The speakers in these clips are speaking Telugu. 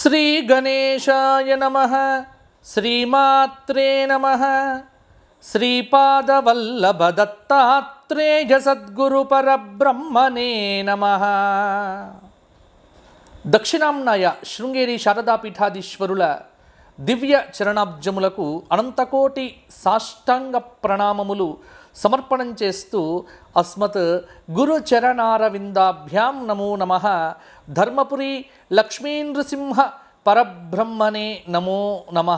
శ్రీ గణేశాయ నమ శ్రీమాత్రే నమ శ్రీపాదవల్లభదత్తాత్రేయ సద్గురు పరబ్రహ్మణే నమ దక్షిణాంనాయ శృంగేరి శారదాపీఠాధీశ్వరుల దివ్య చరణాబ్జములకు అనంతకోటి సాష్టాంగ ప్రణామములు సమర్పణం చేస్తూ అస్మత్ గురు చరణారవిందాభ్యాం నమో నమ ధర్మపురి లక్ష్మీనృసింహ పరబ్రహ్మణే నమో నమ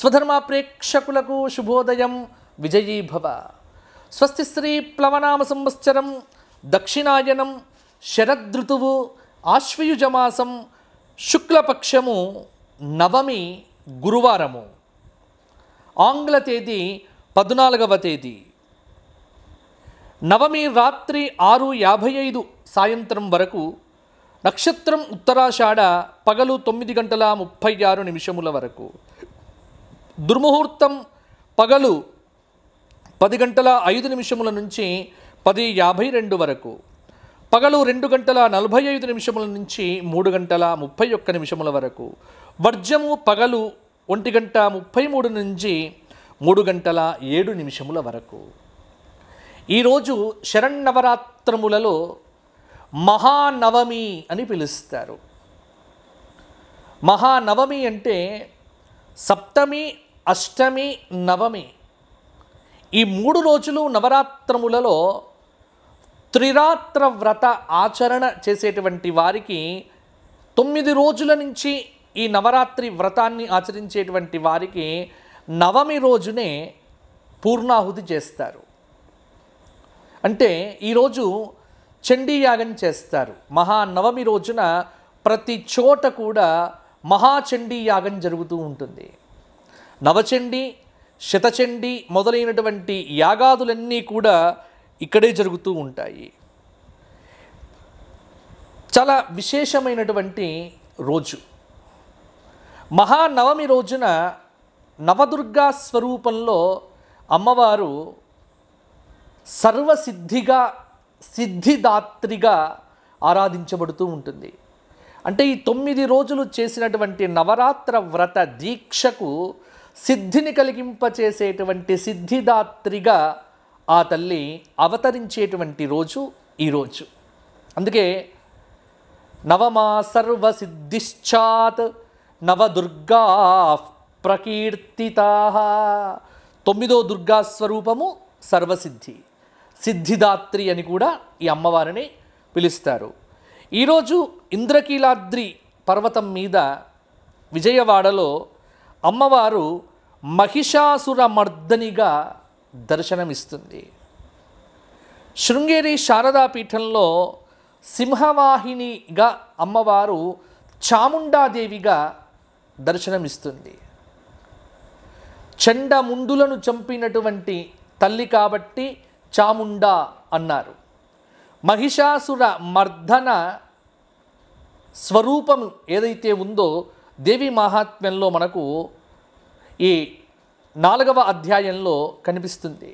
స్వధర్మ ప్రేక్షకులకు శుభోదయం విజయీభవ స్వస్తి శ్రీ ప్లవనామ సంవత్సరం దక్షిణాయనం శరదృతువు ఆశ్వయుజమాసం శుక్లపక్షము నవమి గురువారము ఆంగ్ల తేదీ పద్నాలుగవ తేదీ నవమి రాత్రి ఆరు యాభై ఐదు సాయంత్రం వరకు నక్షత్రం ఉత్తరాషాఢ పగలు తొమ్మిది గంటల ముప్పై ఆరు నిమిషముల వరకు దుర్ముహూర్తం పగలు పది గంటల ఐదు నిమిషముల నుంచి పది యాభై రెండు వరకు పగలు రెండు గంటల నలభై ఐదు నిమిషముల నుంచి మూడు గంటల ముప్పై ఒక్క నిమిషముల వరకు వర్జము పగలు ఒంటి గంట ముప్పై మూడు నుంచి మూడు గంటల ఏడు నిమిషముల వరకు ఈరోజు శరణ్నవరాత్రములలో మహానవమి అని పిలుస్తారు మహానవమి అంటే సప్తమి అష్టమి నవమి ఈ మూడు రోజులు నవరాత్రములలో త్రిరాత్ర వ్రత ఆచరణ చేసేటువంటి వారికి తొమ్మిది రోజుల నుంచి ఈ నవరాత్రి వ్రతాన్ని ఆచరించేటువంటి వారికి నవమి రోజునే పూర్ణాహుతి చేస్తారు అంటే ఈరోజు చండీయాగం చేస్తారు మహానవమి రోజున ప్రతి చోట కూడా మహాచండీయాగం జరుగుతూ ఉంటుంది నవచండి శతచండి మొదలైనటువంటి యాగాదులన్నీ కూడా ఇక్కడే జరుగుతూ ఉంటాయి చాలా విశేషమైనటువంటి రోజు మహానవమి రోజున నవదుర్గా స్వరూపంలో అమ్మవారు సర్వసిద్ధిగా సిద్ధిదాత్రిగా ఆరాధించబడుతూ ఉంటుంది అంటే ఈ తొమ్మిది రోజులు చేసినటువంటి నవరాత్ర వ్రత దీక్షకు సిద్ధిని కలిగింపచేసేటువంటి సిద్ధిదాత్రిగా ఆ తల్లి అవతరించేటువంటి రోజు ఈరోజు అందుకే నవమా సర్వసిద్ధిశ్చాత్ నవదుర్గా ప్రకీర్తితా తొమ్మిదో దుర్గా స్వరూపము సర్వసిద్ధి సిద్ధిదాత్రి అని కూడా ఈ అమ్మవారిని పిలుస్తారు ఈరోజు ఇంద్రకీలాద్రి పర్వతం మీద విజయవాడలో అమ్మవారు మహిషాసుర మర్దనిగా దర్శనమిస్తుంది శృంగేరి శారదాపీఠంలో సింహవాహినిగా అమ్మవారు చాముండాదేవిగా దర్శనమిస్తుంది చండముండులను చంపినటువంటి తల్లి కాబట్టి చాముండ అన్నారు మహిషాసుర మర్దన స్వరూపం ఏదైతే ఉందో దేవి మహాత్మ్యంలో మనకు ఈ నాలుగవ అధ్యాయంలో కనిపిస్తుంది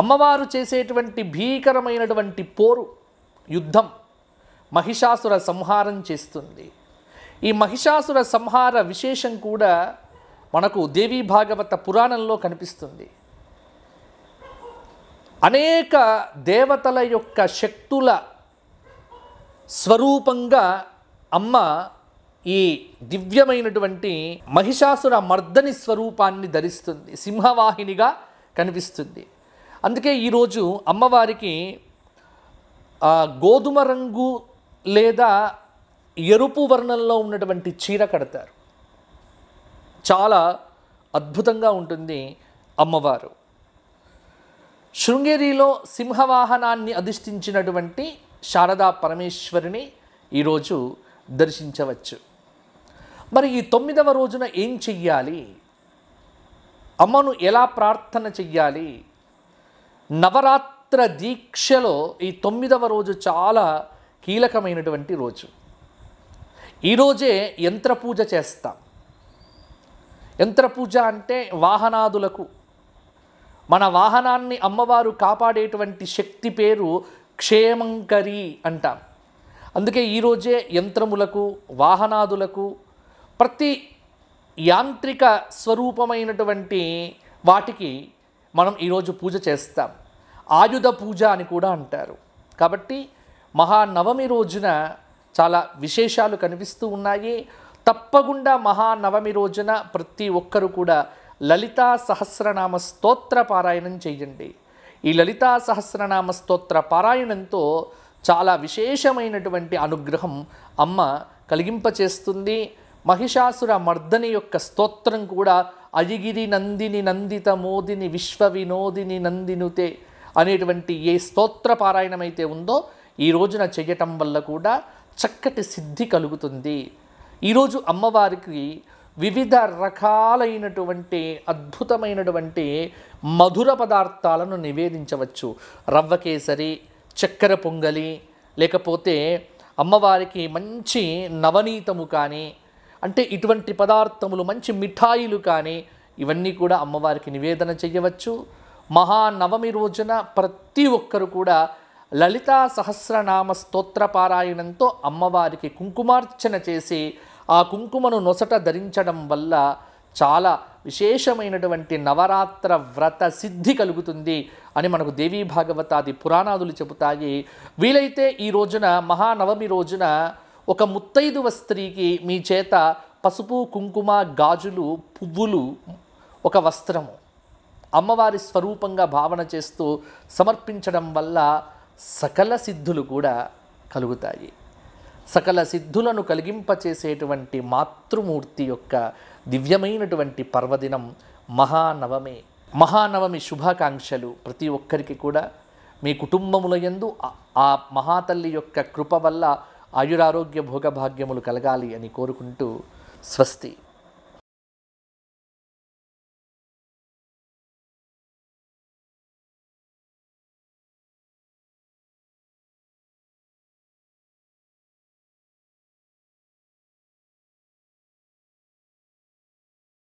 అమ్మవారు చేసేటువంటి భీకరమైనటువంటి పోరు యుద్ధం మహిషాసుర సంహారం చేస్తుంది ఈ మహిషాసుర సంహార విశేషం కూడా మనకు దేవీ భాగవత పురాణంలో కనిపిస్తుంది అనేక దేవతల యొక్క శక్తుల స్వరూపంగా అమ్మ ఈ దివ్యమైనటువంటి మహిషాసుర మర్దని స్వరూపాన్ని ధరిస్తుంది సింహవాహినిగా కనిపిస్తుంది అందుకే ఈరోజు అమ్మవారికి గోధుమ రంగు లేదా ఎరుపు వర్ణంలో ఉన్నటువంటి చీర కడతారు చాలా అద్భుతంగా ఉంటుంది అమ్మవారు శృంగేరిలో సింహవాహనాన్ని అధిష్ఠించినటువంటి శారదా పరమేశ్వరిని ఈరోజు దర్శించవచ్చు మరి ఈ తొమ్మిదవ రోజున ఏం చెయ్యాలి అమ్మను ఎలా ప్రార్థన చెయ్యాలి నవరాత్ర దీక్షలో ఈ తొమ్మిదవ రోజు చాలా కీలకమైనటువంటి రోజు ఈరోజే యంత్రపూజ చేస్తాం యంత్ర పూజ అంటే వాహనాదులకు మన వాహనాన్ని అమ్మవారు కాపాడేటువంటి శక్తి పేరు క్షేమంకరి అంటాం అందుకే ఈరోజే యంత్రములకు వాహనాదులకు ప్రతి యాంత్రిక స్వరూపమైనటువంటి వాటికి మనం ఈరోజు పూజ చేస్తాం ఆయుధ పూజ అని కూడా అంటారు కాబట్టి మహానవమి రోజున చాలా విశేషాలు కనిపిస్తూ ఉన్నాయి తప్పకుండా మహానవమి రోజున ప్రతి ఒక్కరు కూడా లలితా సహస్రనామ స్తోత్ర పారాయణం చేయండి ఈ లలితా సహస్రనామ స్తోత్ర పారాయణంతో చాలా విశేషమైనటువంటి అనుగ్రహం అమ్మ కలిగింపచేస్తుంది మహిషాసుర మర్దని యొక్క స్తోత్రం కూడా అయిగిరి నందిని నందిత మోదిని విశ్వ వినోదిని నందినుతే అనేటువంటి ఏ స్తోత్ర పారాయణమైతే ఉందో ఈ రోజున చెయ్యటం వల్ల కూడా చక్కటి సిద్ధి కలుగుతుంది ఈరోజు అమ్మవారికి వివిధ రకాలైనటువంటి అద్భుతమైనటువంటి మధుర పదార్థాలను నివేదించవచ్చు రవ్వ కేసరి చక్కెర పొంగలి లేకపోతే అమ్మవారికి మంచి నవనీతము కానీ అంటే ఇటువంటి పదార్థములు మంచి మిఠాయిలు కానీ ఇవన్నీ కూడా అమ్మవారికి నివేదన చేయవచ్చు మహానవమి రోజున ప్రతి ఒక్కరు కూడా లలితా సహస్రనామ స్తోత్రపారాయణంతో అమ్మవారికి కుంకుమార్చన చేసి ఆ కుంకుమను నొసట ధరించడం వల్ల చాలా విశేషమైనటువంటి నవరాత్ర వ్రత సిద్ధి కలుగుతుంది అని మనకు దేవీ భాగవతాది పురాణాదులు చెబుతాయి వీలైతే ఈ రోజున మహానవమి రోజున ఒక ముత్తైదువ స్త్రీకి మీ చేత పసుపు కుంకుమ గాజులు పువ్వులు ఒక వస్త్రము అమ్మవారి స్వరూపంగా భావన చేస్తూ సమర్పించడం వల్ల సకల సిద్ధులు కూడా కలుగుతాయి సకల సిద్ధులను కలిగింపచేసేటువంటి మాతృమూర్తి యొక్క దివ్యమైనటువంటి పర్వదినం మహానవమే మహానవమి శుభాకాంక్షలు ప్రతి ఒక్కరికి కూడా మీ కుటుంబముల యందు ఆ మహాతల్లి యొక్క కృప వల్ల ఆయురారోగ్య భోగభాగ్యములు కలగాలి అని కోరుకుంటూ స్వస్తి